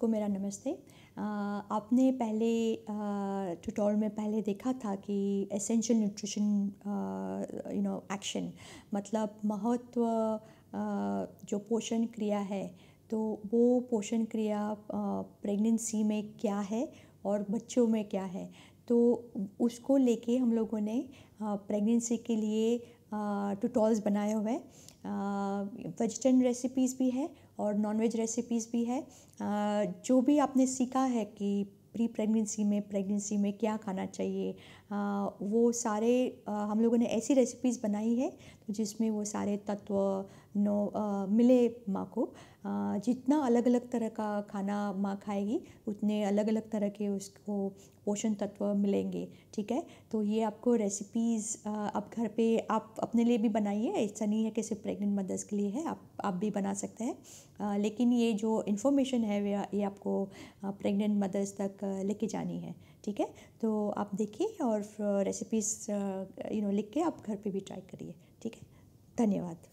सबको मेरा नमस्ते आपने पहले ट्यूटोरियल में पहले देखा था कि essential nutrition you know action मतलब महत्व जो पोषण क्रिया है तो वो पोषण क्रिया प्रेगनेंसी में क्या है और बच्चों में क्या है तो उसको लेके हम लोगों ने प्रेगनेंसी के लिए ट्यूटोरियल्स बनाए हुए हैं वेजिटेरियन रेसिपीज़ भी है और नॉनवेज रेसिपीज़ भी है जो भी आपने सीखा है कि प्री प्रेगनेंसी में प्रेगनेंसी में क्या खाना चाहिए वो सारे हम लोगों ने ऐसी रेसिपीज़ बनाई है जिसमें वो सारे तत्व नो मिले माँ को जितना अलग अलग तरह का खाना माँ खाएगी उतने अलग अलग तरह के उसको पोषण तत्व मिलेंगे ठीक है तो ये आपको रेसिपीज़ आप घर पे आप अपने लिए भी बनाइए ऐसा नहीं है कि सिर्फ प्रेग्नेंट मदर्स के लिए है आप आप भी बना सकते हैं लेकिन ये जो इन्फॉर्मेशन है ये आपको प्रेग्नेंट मदर्स तक लेके जानी है ठीक है तो आप देखिए और रेसिपीज़ यू नो लिख के आप घर पे भी ट्राई करिए ठीक है धन्यवाद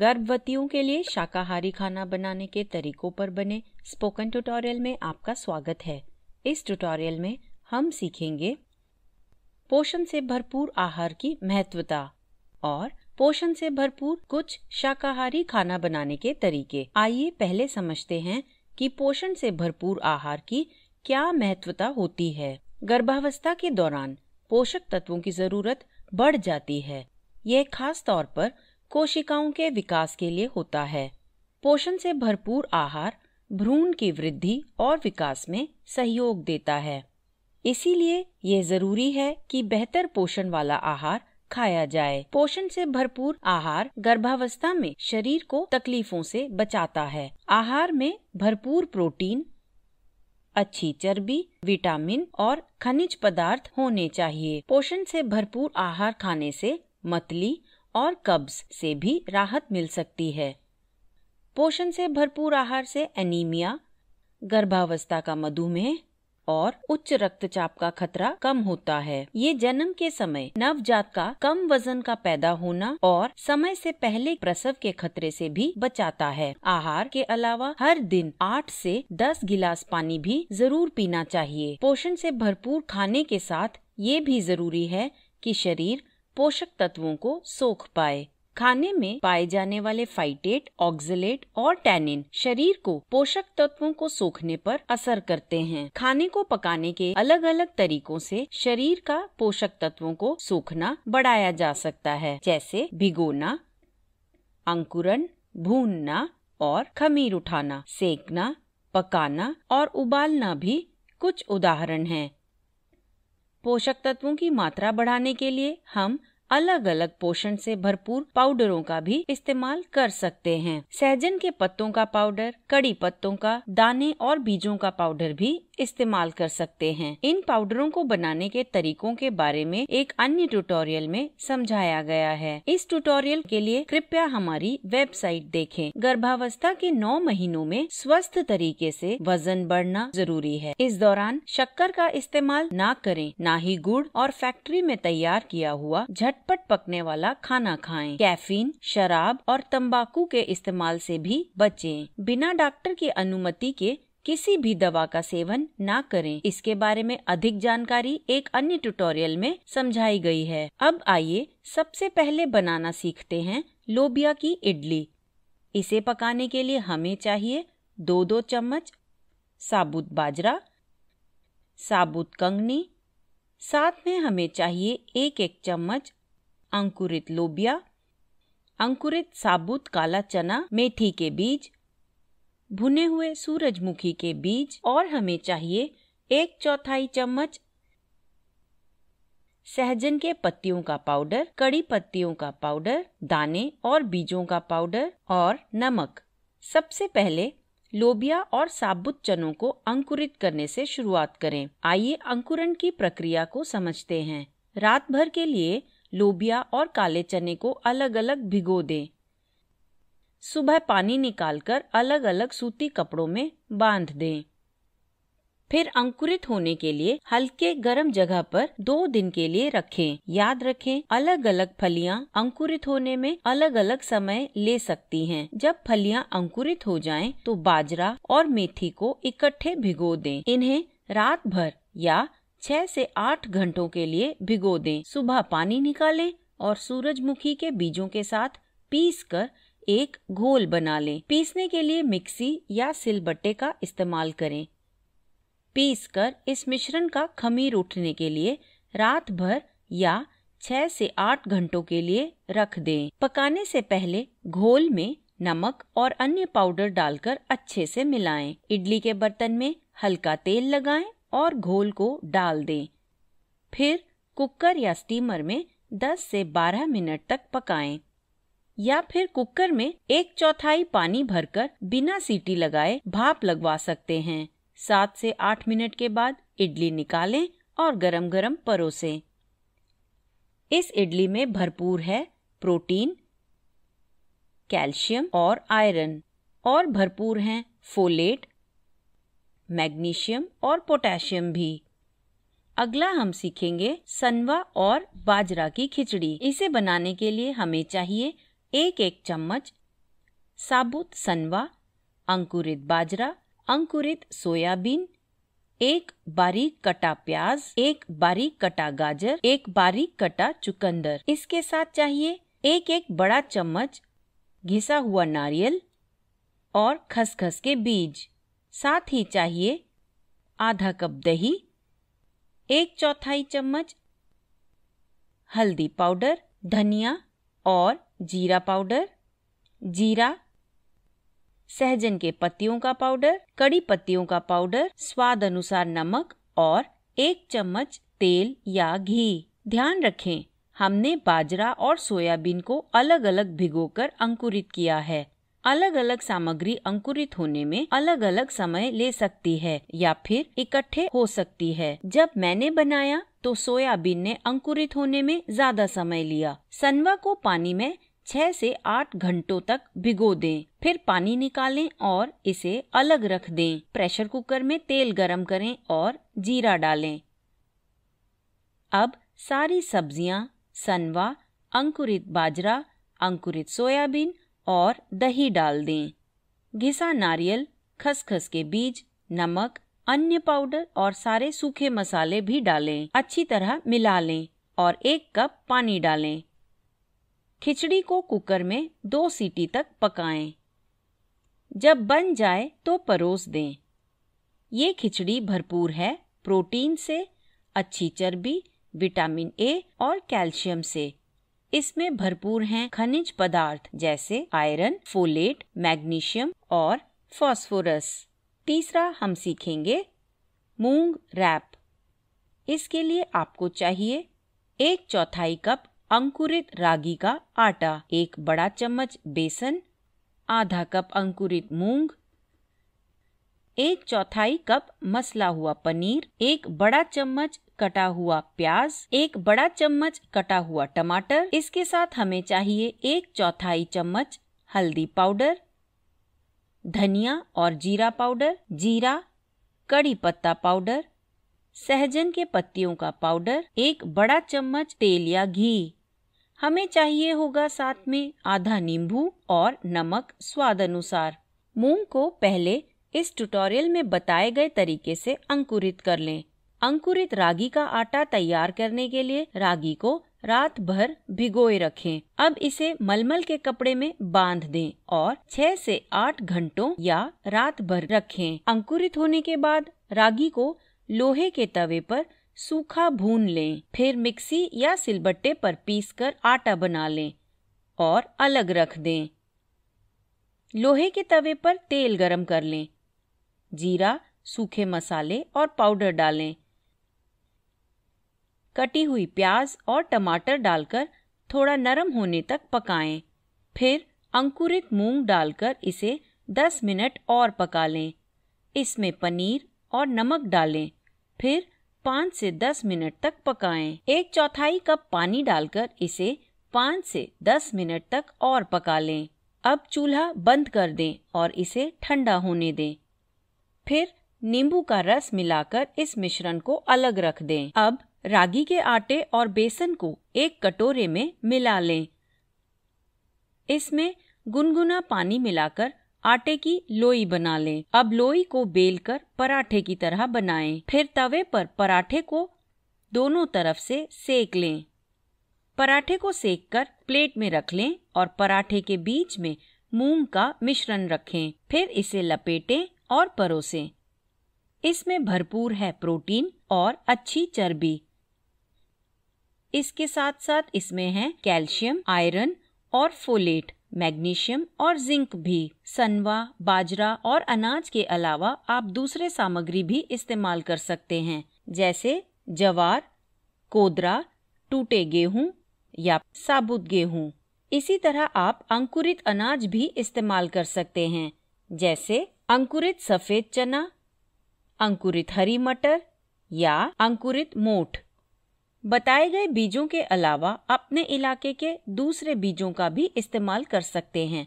गर्भवतियों के लिए शाकाहारी खाना बनाने के तरीकों पर बने स्पोकन ट्यूटोरियल में आपका स्वागत है इस ट्यूटोरियल में हम सीखेंगे पोषण से भरपूर आहार की महत्वता और पोषण से भरपूर कुछ शाकाहारी खाना बनाने के तरीके आइए पहले समझते हैं कि पोषण से भरपूर आहार की क्या महत्वता होती है गर्भावस्था के दौरान पोषक तत्वों की जरूरत बढ़ जाती है यह खास तौर पर कोशिकाओं के विकास के लिए होता है पोषण से भरपूर आहार भ्रूण की वृद्धि और विकास में सहयोग देता है इसीलिए यह जरूरी है कि बेहतर पोषण वाला आहार खाया जाए पोषण से भरपूर आहार गर्भावस्था में शरीर को तकलीफों से बचाता है आहार में भरपूर प्रोटीन अच्छी चर्बी विटामिन और खनिज पदार्थ होने चाहिए पोषण से भरपूर आहार खाने से मतली और कब्ज से भी राहत मिल सकती है पोषण से भरपूर आहार से एनीमिया गर्भावस्था का मधुमेह और उच्च रक्तचाप का खतरा कम होता है ये जन्म के समय नवजात का कम वजन का पैदा होना और समय से पहले प्रसव के खतरे से भी बचाता है आहार के अलावा हर दिन आठ से दस गिलास पानी भी जरूर पीना चाहिए पोषण से भरपूर खाने के साथ ये भी जरूरी है कि शरीर पोषक तत्वों को सोख पाए खाने में पाए जाने वाले फाइटेट ऑक्सलेट और टैनिन शरीर को पोषक तत्वों को सोखने पर असर करते हैं खाने को पकाने के अलग अलग तरीकों से शरीर का पोषक तत्वों को सोखना बढ़ाया जा सकता है जैसे भिगोना अंकुरन भूनना और खमीर उठाना सेकना पकाना और उबालना भी कुछ उदाहरण हैं। पोषक तत्वों की मात्रा बढ़ाने के लिए हम अलग अलग पोषण से भरपूर पाउडरों का भी इस्तेमाल कर सकते हैं सहजन के पत्तों का पाउडर कड़ी पत्तों का दाने और बीजों का पाउडर भी इस्तेमाल कर सकते हैं इन पाउडरों को बनाने के तरीकों के बारे में एक अन्य ट्यूटोरियल में समझाया गया है इस ट्यूटोरियल के लिए कृपया हमारी वेबसाइट देखें गर्भावस्था के नौ महीनों में स्वस्थ तरीके से वजन बढ़ना जरूरी है इस दौरान शक्कर का इस्तेमाल ना करें ना ही गुड़ और फैक्ट्री में तैयार किया हुआ झट झटपट पकने वाला खाना खाएं, कैफीन शराब और तंबाकू के इस्तेमाल से भी बचें, बिना डॉक्टर की अनुमति के किसी भी दवा का सेवन ना करें इसके बारे में अधिक जानकारी एक अन्य ट्यूटोरियल में समझाई गई है अब आइए सबसे पहले बनाना सीखते हैं लोबिया की इडली इसे पकाने के लिए हमें चाहिए दो दो चम्मच साबुत बाजरा साबुत कंगनी साथ में हमें चाहिए एक एक चम्मच अंकुरित लोबिया अंकुरित साबुत काला चना मेथी के बीज भुने हुए सूरजमुखी के बीज और हमें चाहिए एक चौथाई चम्मच सहजन के पत्तियों का पाउडर कड़ी पत्तियों का पाउडर दाने और बीजों का पाउडर और नमक सबसे पहले लोबिया और साबुत चनों को अंकुरित करने से शुरुआत करें आइए अंकुरण की प्रक्रिया को समझते हैं रात भर के लिए लोबिया और काले चने को अलग अलग भिगो दें सुबह पानी निकालकर अलग अलग सूती कपड़ों में बांध दें फिर अंकुरित होने के लिए हल्के गर्म जगह पर दो दिन के लिए रखें याद रखें अलग अलग फलियां अंकुरित होने में अलग अलग समय ले सकती हैं। जब फलियां अंकुरित हो जाएं तो बाजरा और मेथी को इकट्ठे भिगो दें इन्हें रात भर या छह से आठ घंटों के लिए भिगो दें सुबह पानी निकालें और सूरजमुखी के बीजों के साथ पीस कर एक घोल बना लें पीसने के लिए मिक्सी या सिलबट्टे का इस्तेमाल करें पीस कर इस मिश्रण का खमीर उठने के लिए रात भर या छह से आठ घंटों के लिए रख दें पकाने से पहले घोल में नमक और अन्य पाउडर डालकर अच्छे से मिलाएं। इडली के बर्तन में हल्का तेल लगाएं और घोल को डाल दें फिर कुकर या स्टीमर में 10 से 12 मिनट तक पकाएं या फिर कुकर में एक चौथाई पानी भरकर बिना सीटी लगाए भाप लगवा सकते हैं सात से आठ मिनट के बाद इडली निकालें और गरम गरम परोसें इस इडली में भरपूर है प्रोटीन कैल्शियम और आयरन और भरपूर हैं फोलेट मैग्नीशियम और पोटेशियम भी अगला हम सीखेंगे सनवा और बाजरा की खिचड़ी इसे बनाने के लिए हमें चाहिए एक एक चम्मच साबुत सनवा अंकुरित बाजरा अंकुरित सोयाबीन एक बारीक कटा प्याज एक बारीक कटा गाजर एक बारीक कटा चुकंदर इसके साथ चाहिए एक एक बड़ा चम्मच घिसा हुआ नारियल और खसखस के बीज साथ ही चाहिए आधा कप दही एक चौथाई चम्मच हल्दी पाउडर धनिया और जीरा पाउडर जीरा सहजन के पत्तियों का पाउडर कड़ी पत्तियों का पाउडर स्वाद अनुसार नमक और एक चम्मच तेल या घी ध्यान रखें हमने बाजरा और सोयाबीन को अलग अलग भिगोकर अंकुरित किया है अलग अलग सामग्री अंकुरित होने में अलग अलग समय ले सकती है या फिर इकट्ठे हो सकती है जब मैंने बनाया तो सोयाबीन ने अंकुरित होने में ज्यादा समय लिया सनवा को पानी में छह से आठ घंटों तक भिगो दें फिर पानी निकालें और इसे अलग रख दें प्रेशर कुकर में तेल गरम करें और जीरा डालें अब सारी सब्जियां सनवा अंकुरित बाजरा अंकुरित सोयाबीन और दही डाल दें घिसा नारियल खसखस के बीज नमक अन्य पाउडर और सारे सूखे मसाले भी डालें अच्छी तरह मिला लें और एक कप पानी डालें खिचड़ी को कुकर में दो सीटी तक पकाएं। जब बन जाए तो परोस दें ये खिचड़ी भरपूर है प्रोटीन से अच्छी चर्बी विटामिन ए और कैल्शियम से इसमें भरपूर हैं खनिज पदार्थ जैसे आयरन फोलेट मैग्नीशियम और फॉस्फोरस तीसरा हम सीखेंगे मूंग रैप इसके लिए आपको चाहिए एक चौथाई कप अंकुरित रागी का आटा एक बड़ा चम्मच बेसन आधा कप अंकुरित मूंग एक चौथाई कप मसला हुआ पनीर एक बड़ा चम्मच कटा हुआ प्याज एक बड़ा चम्मच कटा हुआ टमाटर इसके साथ हमें चाहिए एक चौथाई चम्मच हल्दी पाउडर धनिया और जीरा पाउडर जीरा कड़ी पत्ता पाउडर सहजन के पत्तियों का पाउडर एक बड़ा चम्मच तेल या घी हमें चाहिए होगा साथ में आधा नींबू और नमक स्वाद अनुसार मूंग को पहले इस ट्यूटोरियल में बताए गए तरीके से अंकुरित कर लें अंकुरित रागी का आटा तैयार करने के लिए रागी को रात भर भिगोए रखें। अब इसे मलमल के कपड़े में बांध दें और 6 से 8 घंटों या रात भर रखें। अंकुरित होने के बाद रागी को लोहे के तवे पर सूखा भून लें फिर मिक्सी या सिलबट्टे पर पीसकर आटा बना लें और अलग रख दें लोहे के तवे पर तेल गरम कर लें जीरा सूखे मसाले और पाउडर डालें कटी हुई प्याज और टमाटर डालकर थोड़ा नरम होने तक पकाएं। फिर अंकुरित मूंग डालकर इसे 10 मिनट और पका लें इसमें पनीर और नमक डालें फिर 5 से 10 मिनट तक पकाएं। एक चौथाई कप पानी डालकर इसे 5 से 10 मिनट तक और पका लें अब चूल्हा बंद कर दें और इसे ठंडा होने दें फिर नींबू का रस मिलाकर इस मिश्रण को अलग रख दें अब रागी के आटे और बेसन को एक कटोरे में मिला लें इसमें गुनगुना पानी मिलाकर आटे की लोई बना लें अब लोई को बेलकर पराठे की तरह बनाएं फिर तवे पर पराठे को दोनों तरफ से सेक लें पराठे को सेक कर प्लेट में रख लें और पराठे के बीच में मूंग का मिश्रण रखें फिर इसे लपेटें और परोसें इसमें भरपूर है प्रोटीन और अच्छी चर्बी इसके साथ साथ इसमें है कैल्शियम आयरन और फोलेट मैग्नीशियम और जिंक भी सनवा बाजरा और अनाज के अलावा आप दूसरे सामग्री भी इस्तेमाल कर सकते हैं जैसे जवार कोदरा टूटे गेहूँ या साबुत गेहूँ इसी तरह आप अंकुरित अनाज भी इस्तेमाल कर सकते हैं जैसे अंकुरित सफ़ेद चना अंकुरित हरी मटर या अंकुरित मोठ बताए गए बीजों के अलावा अपने इलाके के दूसरे बीजों का भी इस्तेमाल कर सकते हैं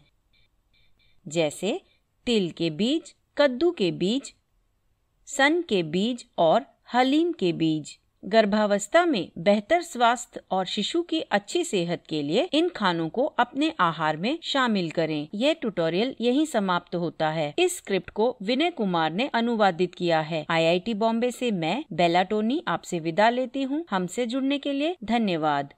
जैसे तिल के बीज कद्दू के बीज सन के बीज और हलीम के बीज गर्भावस्था में बेहतर स्वास्थ्य और शिशु की अच्छी सेहत के लिए इन खानों को अपने आहार में शामिल करें यह ट्यूटोरियल यही समाप्त होता है इस स्क्रिप्ट को विनय कुमार ने अनुवादित किया है आईआईटी बॉम्बे से मैं बेलाटोनी आपसे विदा लेती हूँ हमसे जुड़ने के लिए धन्यवाद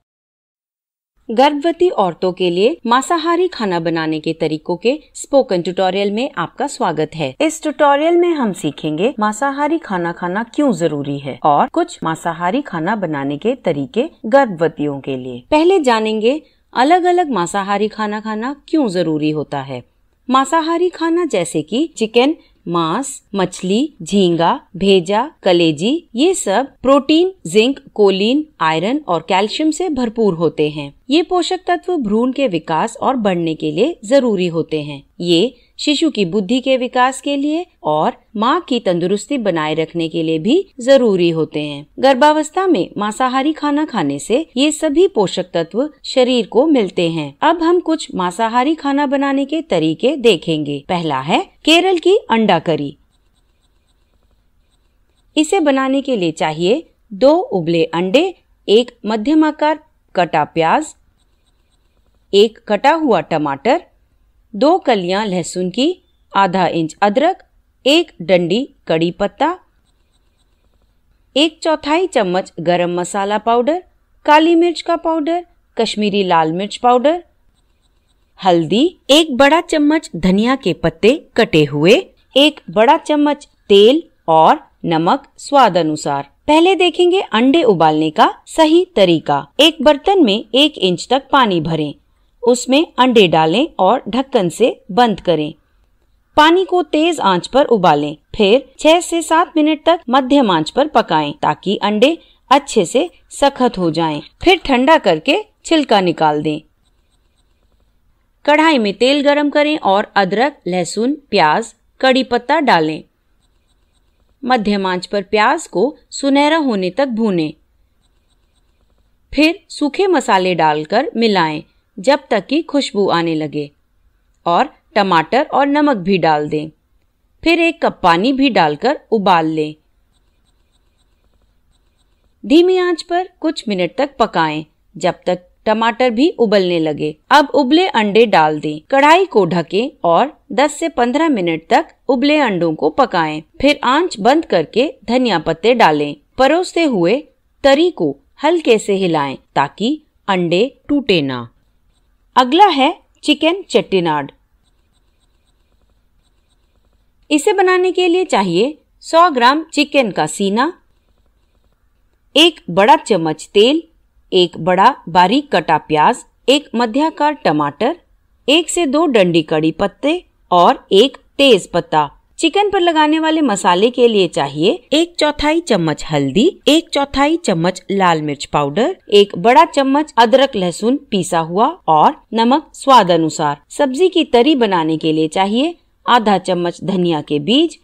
गर्भवती औरतों के लिए मांसाहारी खाना बनाने के तरीकों के स्पोकन ट्यूटोरियल में आपका स्वागत है इस ट्यूटोरियल में हम सीखेंगे मांसाहारी खाना खाना क्यों जरूरी है और कुछ मांसाहारी खाना बनाने के तरीके गर्भवतियों के लिए पहले जानेंगे अलग अलग मांसाहारी खाना खाना क्यों जरूरी होता है मांसाहारी खाना जैसे कि चिकन मांस मछली झींगा भेजा कलेजी ये सब प्रोटीन जिंक कोलिन आयरन और कैल्शियम से भरपूर होते हैं ये पोषक तत्व भ्रूण के विकास और बढ़ने के लिए जरूरी होते हैं ये शिशु की बुद्धि के विकास के लिए और माँ की तंदुरुस्ती बनाए रखने के लिए भी जरूरी होते हैं गर्भावस्था में मांसाहारी खाना खाने से ये सभी पोषक तत्व शरीर को मिलते हैं अब हम कुछ मांसाहारी खाना बनाने के तरीके देखेंगे पहला है केरल की अंडा करी इसे बनाने के लिए चाहिए दो उबले अंडे एक मध्यम आकार कटा प्याज एक कटा हुआ टमाटर दो कलियां लहसुन की आधा इंच अदरक एक डंडी कड़ी पत्ता एक चौथाई चम्मच गरम मसाला पाउडर काली मिर्च का पाउडर कश्मीरी लाल मिर्च पाउडर हल्दी एक बड़ा चम्मच धनिया के पत्ते कटे हुए एक बड़ा चम्मच तेल और नमक स्वाद अनुसार पहले देखेंगे अंडे उबालने का सही तरीका एक बर्तन में एक इंच तक पानी भरें उसमें अंडे डालें और ढक्कन से बंद करें पानी को तेज आंच पर उबालें फिर 6 से 7 मिनट तक मध्यम आंच पर पकाएं ताकि अंडे अच्छे से सख्त हो जाएं। फिर ठंडा करके छिलका निकाल दें कढ़ाई में तेल गरम करें और अदरक लहसुन प्याज कड़ी पत्ता डालें मध्यम आंच पर प्याज को सुनहरा होने तक भूनें। फिर सूखे मसाले डालकर मिलाएं जब तक कि खुशबू आने लगे और टमाटर और नमक भी डाल दें फिर एक कप पानी भी डालकर उबाल लें धीमी आंच पर कुछ मिनट तक पकाएं जब तक टमाटर भी उबलने लगे अब उबले अंडे डाल दें कढ़ाई को ढकें और 10 से 15 मिनट तक उबले अंडों को पकाएं फिर आंच बंद करके धनिया पत्ते डालें परोसते हुए तरी को हल्के से हिलाएं ताकि अंडे टूटे ना अगला है चिकन चट्टीनाड इसे बनाने के लिए चाहिए 100 ग्राम चिकन का सीना एक बड़ा चम्मच तेल एक बड़ा बारीक कटा प्याज एक मध्याकार टमाटर एक से दो डंडी कड़ी पत्ते और एक तेज पत्ता चिकन पर लगाने वाले मसाले के लिए चाहिए एक चौथाई चम्मच हल्दी एक चौथाई चम्मच लाल मिर्च पाउडर एक बड़ा चम्मच अदरक लहसुन पीसा हुआ और नमक स्वाद अनुसार सब्जी की तरी बनाने के लिए चाहिए आधा चम्मच धनिया के बीज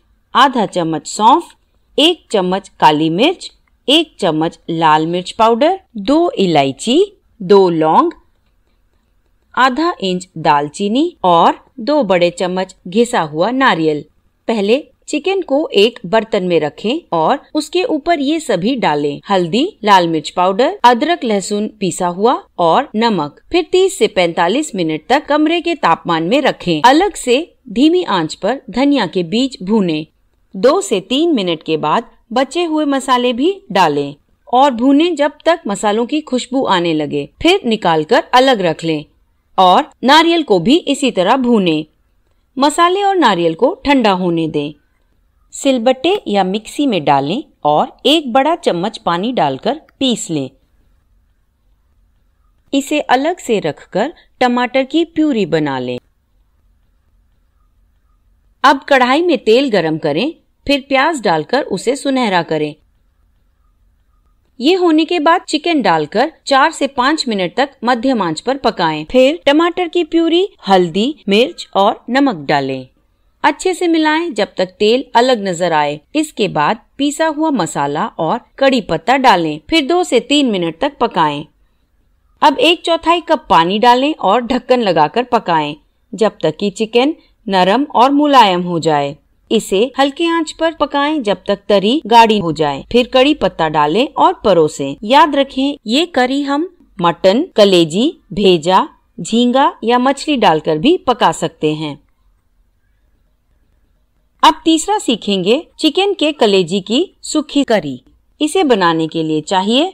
आधा चम्मच सौंफ एक चम्मच काली मिर्च एक चम्मच लाल मिर्च पाउडर दो इलायची दो लौंग आधा इंच दालचीनी और दो बड़े चम्मच घिसा हुआ नारियल पहले चिकन को एक बर्तन में रखें और उसके ऊपर ये सभी डालें हल्दी लाल मिर्च पाउडर अदरक लहसुन पीसा हुआ और नमक फिर 30 से 45 मिनट तक कमरे के तापमान में रखें अलग से धीमी आंच पर धनिया के बीज भूने दो से तीन मिनट के बाद बचे हुए मसाले भी डालें और भूने जब तक मसालों की खुशबू आने लगे फिर निकाल कर अलग रख लें और नारियल को भी इसी तरह भूने मसाले और नारियल को ठंडा होने दें सिलबट्टे या मिक्सी में डालें और एक बड़ा चम्मच पानी डालकर पीस लें इसे अलग से रखकर टमाटर की प्यूरी बना लें अब कढ़ाई में तेल गरम करें फिर प्याज डालकर उसे सुनहरा करें ये होने के बाद चिकन डालकर चार से पाँच मिनट तक मध्यम आंच पर पकाएं। फिर टमाटर की प्यूरी हल्दी मिर्च और नमक डालें। अच्छे से मिलाएं जब तक तेल अलग नजर आए इसके बाद पीसा हुआ मसाला और कड़ी पत्ता डालें फिर दो से तीन मिनट तक पकाएं। अब एक चौथाई कप पानी डालें और ढक्कन लगाकर पकाएं जब तक कि चिकन नरम और मुलायम हो जाए इसे हल्के आंच पर पकाएं जब तक तरी गाढ़ी हो जाए फिर कड़ी पत्ता डालें और परोसें। याद रखें ये करी हम मटन कलेजी भेजा झींगा या मछली डालकर भी पका सकते हैं अब तीसरा सीखेंगे चिकन के कलेजी की सूखी करी इसे बनाने के लिए चाहिए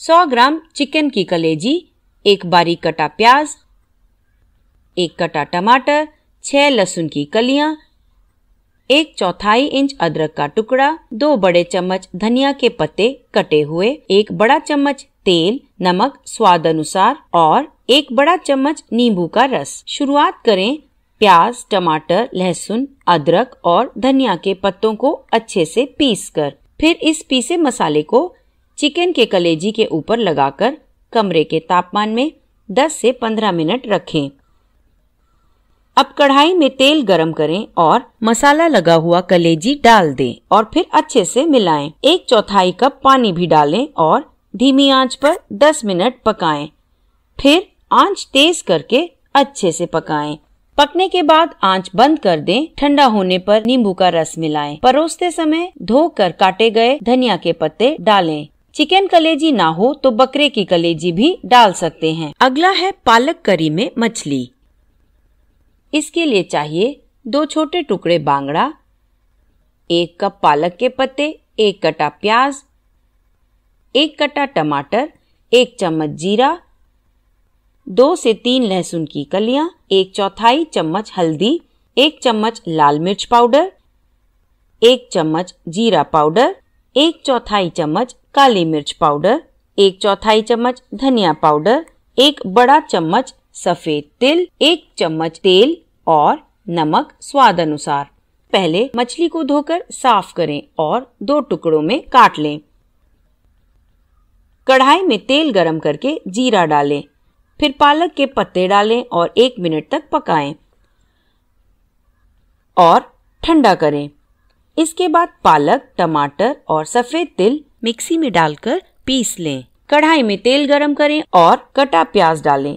100 ग्राम चिकन की कलेजी एक बारीक कटा प्याज एक कटा टमाटर छह लहसुन की कलियां एक चौथाई इंच अदरक का टुकड़ा दो बड़े चम्मच धनिया के पत्ते कटे हुए एक बड़ा चम्मच तेल नमक स्वाद अनुसार और एक बड़ा चम्मच नींबू का रस शुरुआत करें प्याज टमाटर लहसुन अदरक और धनिया के पत्तों को अच्छे से पीस कर फिर इस पीसे मसाले को चिकन के कलेजी के ऊपर लगाकर कमरे के तापमान में 10 से 15 मिनट रखें अब कढ़ाई में तेल गरम करें और मसाला लगा हुआ कलेजी डाल दें और फिर अच्छे से मिलाएं। एक चौथाई कप पानी भी डालें और धीमी आंच पर 10 मिनट पकाएं। फिर आंच तेज करके अच्छे से पकाएं। पकने के बाद आंच बंद कर दें। ठंडा होने पर नींबू का रस मिलाएं। परोसते समय धोकर काटे गए धनिया के पत्ते डालें। चिकन कलेजी ना हो तो बकरे की कलेजी भी डाल सकते हैं अगला है पालक करी में मछली इसके लिए चाहिए दो छोटे टुकड़े बांगड़ा एक कप पालक के पत्ते एक कटा प्याज एक कटा टमाटर एक चम्मच जीरा दो से तीन लहसुन की कलियां एक चौथाई चम्मच हल्दी एक चम्मच लाल मिर्च पाउडर एक चम्मच जीरा पाउडर एक चौथाई चम्मच काली मिर्च पाउडर एक चौथाई चम्मच धनिया पाउडर एक बड़ा चम्मच सफेद तिल एक चम्मच तेल और नमक स्वाद अनुसार पहले मछली को धोकर साफ करें और दो टुकड़ों में काट लें कढ़ाई में तेल गरम करके जीरा डालें फिर पालक के पत्ते डालें और एक मिनट तक पकाएं और ठंडा करें इसके बाद पालक टमाटर और सफ़ेद तिल मिक्सी में डालकर पीस लें कढ़ाई में तेल गरम करें और कटा प्याज डालें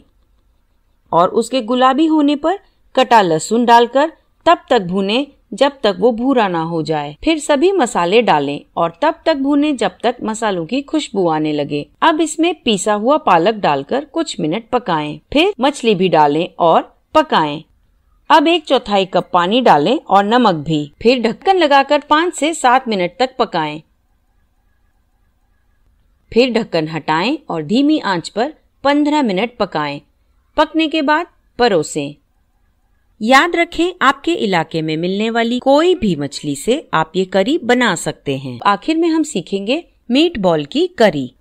और उसके गुलाबी होने पर कटा लहसुन डालकर तब तक भूने जब तक वो भूरा ना हो जाए फिर सभी मसाले डालें और तब तक भूने जब तक मसालों की खुशबू आने लगे अब इसमें पीसा हुआ पालक डालकर कुछ मिनट पकाएं। फिर मछली भी डालें और पकाएं। अब एक चौथाई कप पानी डालें और नमक भी फिर ढक्कन लगाकर पाँच से सात मिनट तक पकाएं। फिर ढक्कन हटाएं और धीमी आंच पर पंद्रह मिनट पकाएं। पकने के बाद परोसें याद रखें आपके इलाके में मिलने वाली कोई भी मछली से आप ये करी बना सकते हैं आखिर में हम सीखेंगे मीट बॉल की करी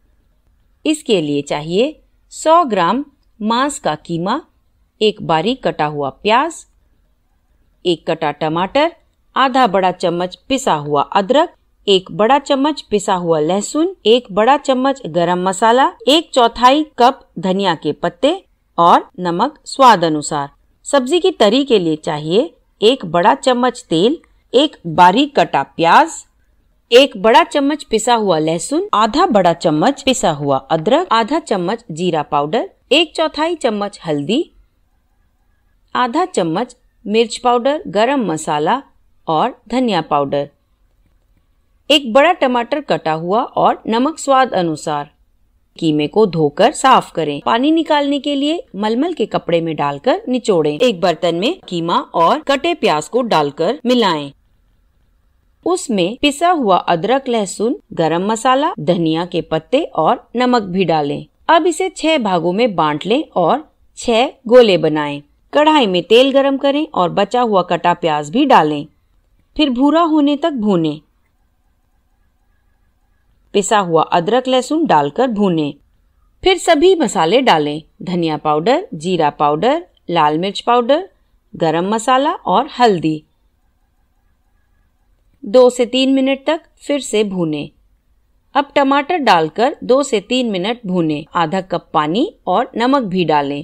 इसके लिए चाहिए 100 ग्राम मांस का कीमा एक बारीक कटा हुआ प्याज एक कटा टमाटर आधा बड़ा चम्मच पिसा हुआ अदरक एक बड़ा चम्मच पिसा हुआ लहसुन एक बड़ा चम्मच गरम मसाला एक चौथाई कप धनिया के पत्ते और नमक स्वाद अनुसार सब्जी की तरी के लिए चाहिए एक बड़ा चम्मच तेल एक बारीक कटा प्याज एक बड़ा चम्मच पिसा हुआ लहसुन आधा बड़ा चम्मच पिसा हुआ अदरक आधा चम्मच जीरा पाउडर एक चौथाई चम्मच हल्दी आधा चम्मच मिर्च पाउडर गरम मसाला और धनिया पाउडर एक बड़ा टमाटर कटा हुआ और नमक स्वाद अनुसार कीमे को धोकर साफ करें पानी निकालने के लिए मलमल के कपड़े में डालकर निचोड़ें। एक बर्तन में कीमा और कटे प्याज को डालकर मिलाएं। उसमें पिसा हुआ अदरक लहसुन गरम मसाला धनिया के पत्ते और नमक भी डालें अब इसे छह भागों में बांट लें और छह गोले बनाएं। कढ़ाई में तेल गरम करें और बचा हुआ कटा प्याज भी डालें फिर भूरा होने तक भूनें। पिसा हुआ अदरक लहसुन डालकर भूनें फिर सभी मसाले डालें धनिया पाउडर जीरा पाउडर लाल मिर्च पाउडर गरम मसाला और हल्दी दो से तीन मिनट तक फिर से भूनें अब टमाटर डालकर दो से तीन मिनट भूनें आधा कप पानी और नमक भी डालें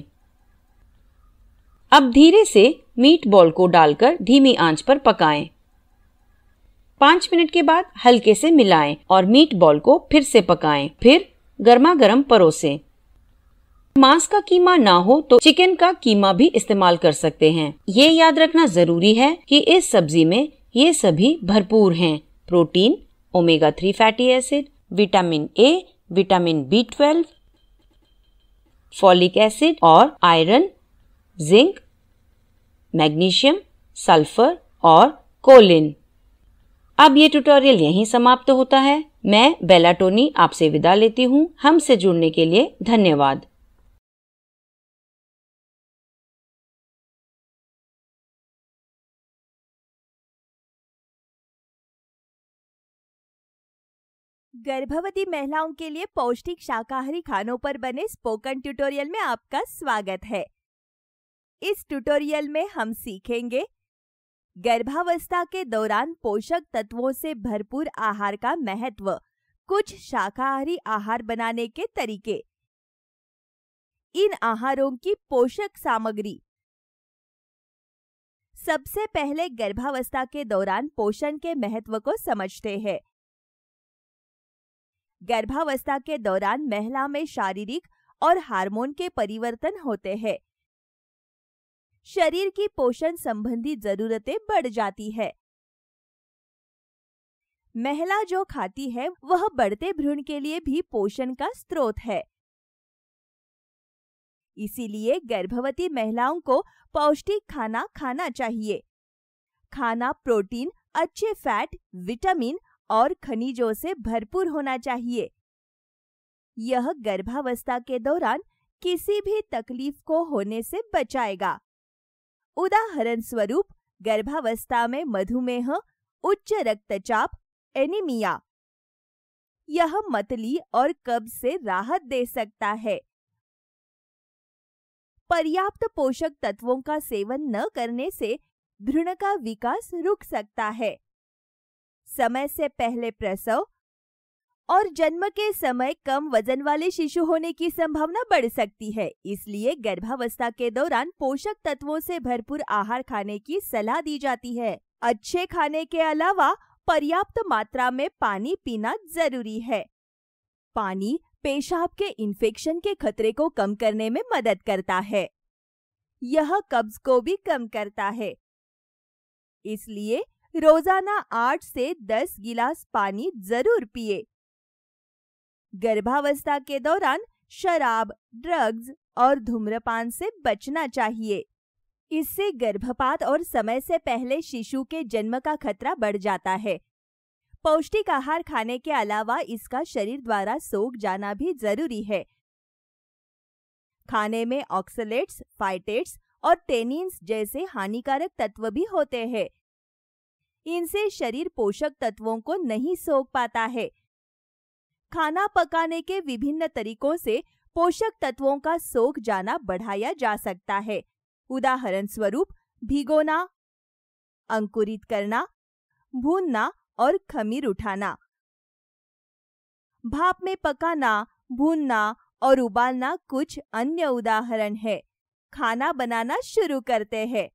अब धीरे से मीट बॉल को डालकर धीमी आंच पर पकाएं। पाँच मिनट के बाद हल्के से मिलाएं और मीट बॉल को फिर से पकाएं, फिर गर्मा गर्म परोसे मांस का कीमा ना हो तो चिकन का कीमा भी इस्तेमाल कर सकते हैं ये याद रखना जरूरी है कि इस सब्जी में ये सभी भरपूर हैं protein omega three fatty acid vitamin A vitamin B twelve folic acid और आयरन जिंक मैग्नीशियम सल्फर और कोलिन अब ये ट्यूटोरियल यहीं समाप्त तो होता है मैं बेलाटोनी आपसे विदा लेती हूँ हमसे जुड़ने के लिए धन्यवाद गर्भवती महिलाओं के लिए पौष्टिक शाकाहारी खानों पर बने स्पोकन ट्यूटोरियल में आपका स्वागत है इस ट्यूटोरियल में हम सीखेंगे गर्भावस्था के दौरान पोषक तत्वों से भरपूर आहार का महत्व कुछ शाकाहारी आहार बनाने के तरीके इन आहारों की पोषक सामग्री सबसे पहले गर्भावस्था के दौरान पोषण के महत्व को समझते हैं गर्भावस्था के दौरान महिला में शारीरिक और हार्मोन के परिवर्तन होते हैं शरीर की पोषण संबंधी जरूरतें बढ़ जाती है महिला जो खाती है वह बढ़ते भ्रूण के लिए भी पोषण का स्रोत है इसीलिए गर्भवती महिलाओं को पौष्टिक खाना खाना चाहिए खाना प्रोटीन अच्छे फैट विटामिन और खनिजों से भरपूर होना चाहिए यह गर्भावस्था के दौरान किसी भी तकलीफ को होने से बचाएगा उदाहरण स्वरूप गर्भावस्था में मधुमेह उच्च रक्तचाप एनीमिया यह मतली और कब्ज से राहत दे सकता है पर्याप्त पोषक तत्वों का सेवन न करने से भ्रूण का विकास रुक सकता है समय से पहले प्रसव और जन्म के समय कम वजन वाले शिशु होने की संभावना बढ़ सकती है इसलिए गर्भावस्था के दौरान पोषक तत्वों से भरपूर आहार खाने की सलाह दी जाती है अच्छे खाने के अलावा पर्याप्त मात्रा में पानी पीना जरूरी है पानी पेशाब के इन्फेक्शन के खतरे को कम करने में मदद करता है यह कब्ज को भी कम करता है इसलिए रोजाना आठ से दस गिलास पानी जरूर पिए गर्भावस्था के दौरान शराब ड्रग्स और धूम्रपान से बचना चाहिए इससे गर्भपात और समय से पहले शिशु के जन्म का खतरा बढ़ जाता है पौष्टिक आहार खाने के अलावा इसका शरीर द्वारा सोख जाना भी जरूरी है खाने में ऑक्सलेट्स फाइटेट्स और टेनिन्स जैसे हानिकारक तत्व भी होते हैं इनसे शरीर पोषक तत्वों को नहीं सोख पाता है खाना पकाने के विभिन्न तरीकों से पोषक तत्वों का सोख जाना बढ़ाया जा सकता है उदाहरण स्वरूप भिगोना अंकुरित करना भूनना और खमीर उठाना भाप में पकाना भूनना और उबालना कुछ अन्य उदाहरण है खाना बनाना शुरू करते हैं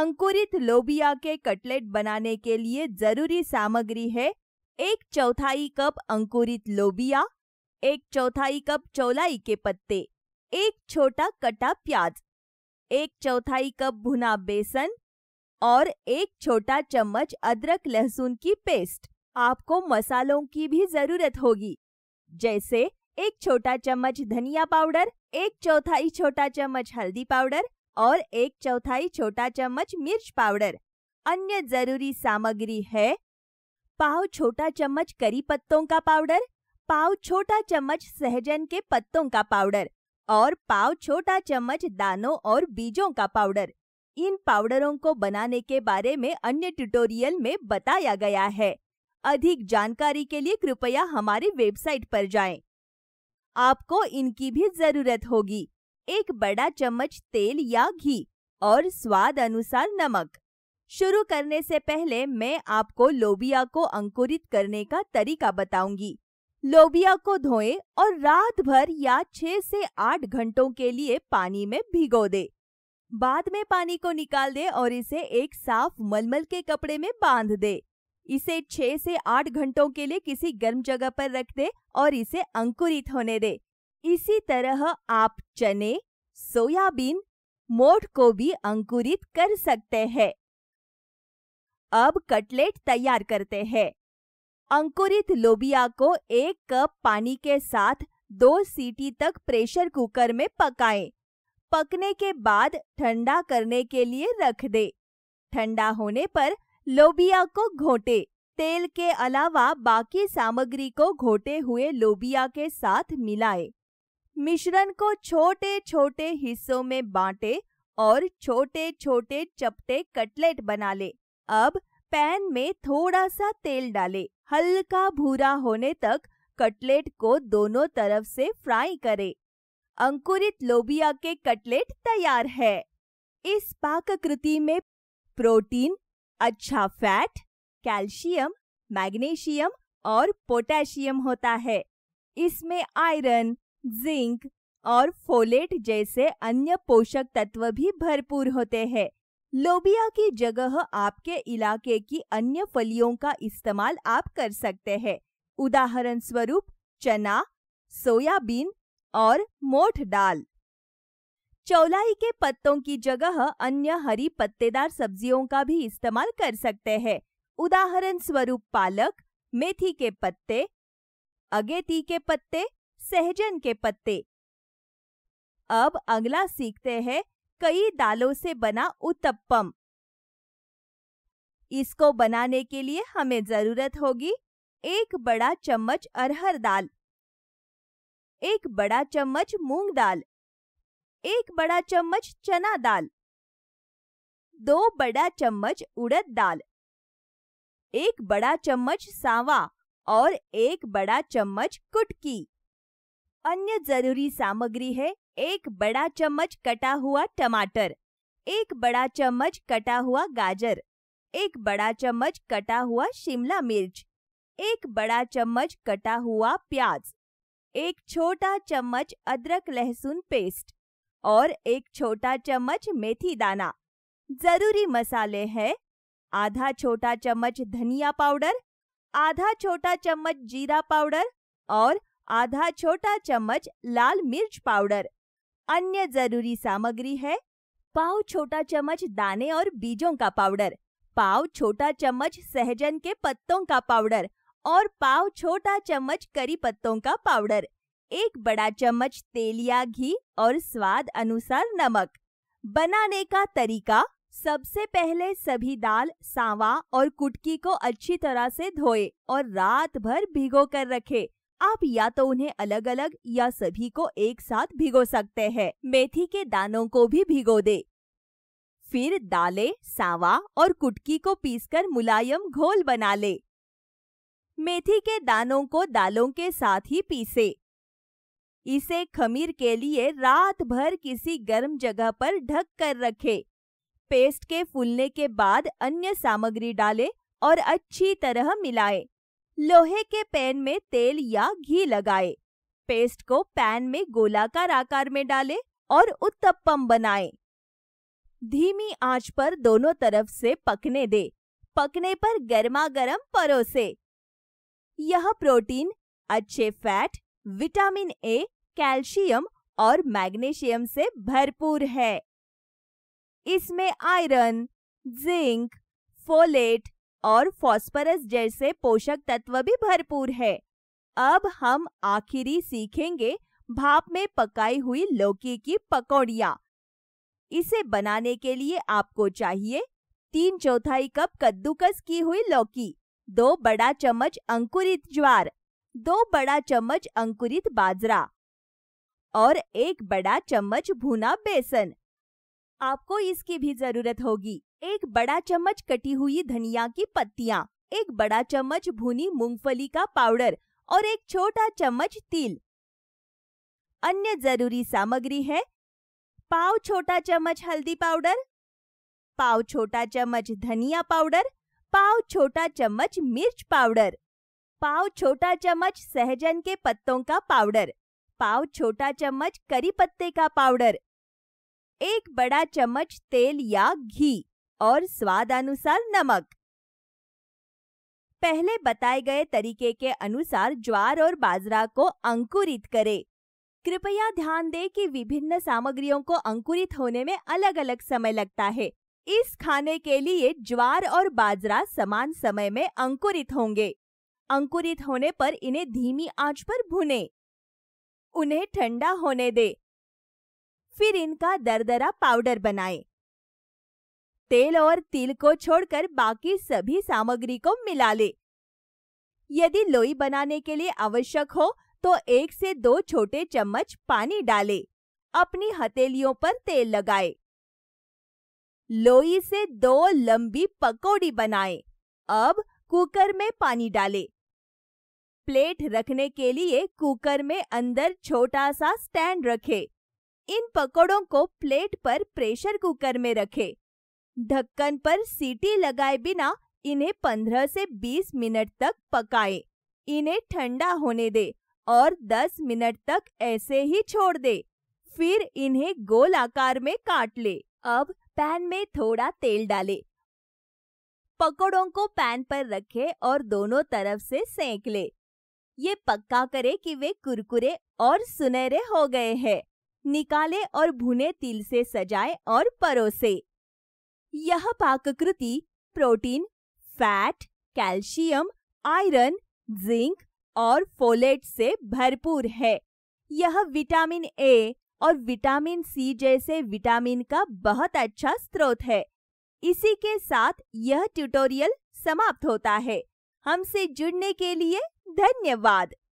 अंकुरित लोबिया के कटलेट बनाने के लिए जरूरी सामग्री है एक चौथाई कप अंकुरित लोबिया एक चौथाई कप चौलाई के पत्ते एक छोटा कटा प्याज एक चौथाई कप भुना बेसन और एक छोटा चम्मच अदरक लहसुन की पेस्ट आपको मसालों की भी जरूरत होगी जैसे एक छोटा चम्मच धनिया पाउडर एक चौथाई छोटा चम्मच हल्दी पाउडर और एक चौथाई छोटा चम्मच मिर्च पाउडर अन्य जरूरी सामग्री है पाव छोटा चम्मच करी पत्तों का पाउडर पाव छोटा चम्मच सहजन के पत्तों का पाउडर और पाव छोटा चम्मच दानों और बीजों का पाउडर इन पाउडरों को बनाने के बारे में अन्य ट्यूटोरियल में बताया गया है अधिक जानकारी के लिए कृपया हमारी वेबसाइट पर जाएं। आपको इनकी भी जरूरत होगी एक बड़ा चम्मच तेल या घी और स्वाद अनुसार नमक शुरू करने से पहले मैं आपको लोबिया को अंकुरित करने का तरीका बताऊंगी लोबिया को धोएं और रात भर या 6 से 8 घंटों के लिए पानी में भिगो दे बाद में पानी को निकाल दे और इसे एक साफ मलमल के कपड़े में बांध दे इसे 6 से 8 घंटों के लिए किसी गर्म जगह पर रख दे और इसे अंकुरित होने दे इसी तरह आप चने सोयाबीन मोठ को भी अंकुरित कर सकते हैं अब कटलेट तैयार करते हैं अंकुरित लोबिया को एक कप पानी के साथ दो सीटी तक प्रेशर कुकर में पकाएं। पकने के बाद ठंडा करने के लिए रख दे ठंडा होने पर लोबिया को घोटे तेल के अलावा बाकी सामग्री को घोटे हुए लोबिया के साथ मिलाए मिश्रण को छोटे छोटे हिस्सों में बांटे और छोटे छोटे चपटे कटलेट बना ले अब पैन में थोड़ा सा तेल डालें। हल्का भूरा होने तक कटलेट को दोनों तरफ से फ्राई करें। अंकुरित लोबिया के कटलेट तैयार है इस पाककृति में प्रोटीन अच्छा फैट कैल्शियम मैग्नीशियम और पोटेशियम होता है इसमें आयरन जिंक और फोलेट जैसे अन्य पोषक तत्व भी भरपूर होते हैं लोबिया की जगह आपके इलाके की अन्य फलियों का इस्तेमाल आप कर सकते हैं उदाहरण स्वरूप चना सोयाबीन और मोठ दाल चौलाई के पत्तों की जगह अन्य हरी पत्तेदार सब्जियों का भी इस्तेमाल कर सकते हैं उदाहरण स्वरूप पालक मेथी के पत्ते अगेती के पत्ते सहजन के पत्ते अब अगला सीखते हैं कई दालों से बना उत्तपम इसको बनाने के लिए हमें जरूरत होगी एक बड़ा चम्मच अरहर दाल एक बड़ा चम्मच मूंग दाल एक बड़ा चम्मच चना दाल दो बड़ा चम्मच उड़द दाल एक बड़ा चम्मच सावा और एक बड़ा चम्मच कुटकी अन्य जरूरी सामग्री है एक बड़ा चम्मच कटा हुआ टमाटर एक बड़ा चम्मच कटा हुआ गाजर एक बड़ा चम्मच कटा हुआ शिमला मिर्च एक बड़ा चम्मच कटा हुआ प्याज एक छोटा चम्मच अदरक लहसुन पेस्ट और एक छोटा चम्मच मेथी दाना जरूरी मसाले हैं आधा छोटा चम्मच धनिया पाउडर आधा छोटा चम्मच जीरा पाउडर और आधा छोटा चम्मच लाल मिर्च पाउडर अन्य जरूरी सामग्री है पाव छोटा चम्मच दाने और बीजों का पाउडर पाव छोटा चम्मच सहजन के पत्तों का पाउडर और पाव छोटा चम्मच करी पत्तों का पाउडर एक बड़ा चम्मच तेल या घी और स्वाद अनुसार नमक बनाने का तरीका सबसे पहले सभी दाल सावा और कुटकी को अच्छी तरह से धोए और रात भर भिगो कर रखे आप या तो उन्हें अलग अलग या सभी को एक साथ भिगो सकते हैं मेथी के दानों को भी भिगो दे फिर दाले सावा और कुटकी को पीसकर मुलायम घोल बना ले मेथी के दानों को दालों के साथ ही पीसे इसे खमीर के लिए रात भर किसी गर्म जगह पर ढक कर रखे पेस्ट के फूलने के बाद अन्य सामग्री डालें और अच्छी तरह मिलाएं। लोहे के पैन में तेल या घी लगाए पेस्ट को पैन में गोलाकार आकार में डाले और उत्तपम बनाए धीमी आंच पर दोनों तरफ से पकने दे पकने पर गर्मा गर्म परोसे यह प्रोटीन अच्छे फैट विटामिन ए कैल्शियम और मैग्नीशियम से भरपूर है इसमें आयरन जिंक फोलेट और फास्फोरस जैसे पोषक तत्व भी भरपूर है अब हम आखिरी सीखेंगे भाप में पकाई हुई लौकी की पकौड़िया इसे बनाने के लिए आपको चाहिए तीन चौथाई कप कद्दूकस की हुई लौकी दो बड़ा चम्मच अंकुरित ज्वार दो बड़ा चम्मच अंकुरित बाजरा और एक बड़ा चम्मच भुना बेसन आपको इसकी भी जरूरत होगी एक बड़ा चम्मच कटी हुई धनिया की पत्तियाँ एक बड़ा चम्मच भुनी मूंगफली का पाउडर और एक छोटा चम्मच तिल अन्य जरूरी सामग्री है पाव छोटा चम्मच हल्दी पाउडर पाव छोटा चम्मच धनिया पाउडर पाव छोटा चम्मच मिर्च पाउडर पाव छोटा चम्मच सहजन के पत्तों का पाउडर पाव छोटा चम्मच करी पत्ते का पाउडर एक बड़ा चम्मच तेल या घी और स्वाद अनुसार नमक पहले बताए गए तरीके के अनुसार ज्वार और बाजरा को अंकुरित करें। कृपया ध्यान दें कि विभिन्न सामग्रियों को अंकुरित होने में अलग अलग समय लगता है इस खाने के लिए ज्वार और बाजरा समान समय में अंकुरित होंगे अंकुरित होने पर इन्हें धीमी आंच पर भुने उन्हें ठंडा होने दे फिर इनका दरदरा पाउडर बनाएं। तेल और तिल को छोड़कर बाकी सभी सामग्री को मिला ले यदि लोई बनाने के लिए आवश्यक हो तो एक से दो छोटे चम्मच पानी डाले अपनी हथेलियों पर तेल लगाए लोई से दो लंबी पकौड़ी बनाए अब कुकर में पानी डाले प्लेट रखने के लिए कुकर में अंदर छोटा सा स्टैंड रखे इन पकौड़ों को प्लेट पर प्रेशर कुकर में रखे ढक्कन पर सीटी लगाए बिना इन्हें 15 से 20 मिनट तक पकाए इन्हें ठंडा होने दे और 10 मिनट तक ऐसे ही छोड़ दे फिर इन्हें गोल आकार में काट ले अब पैन में थोड़ा तेल डाले पकौड़ों को पैन पर रखे और दोनों तरफ से सेंक ले ये पक्का करे कि वे कुरकुरे और सुनहरे हो गए हैं निकाले और भुने तिल से सजाए और परोसे यह पाककृति protein fat calcium iron zinc और फोलेट से भरपूर है यह विटामिन ए और विटामिन सी जैसे विटामिन का बहुत अच्छा स्रोत है इसी के साथ यह ट्यूटोरियल समाप्त होता है हमसे जुड़ने के लिए धन्यवाद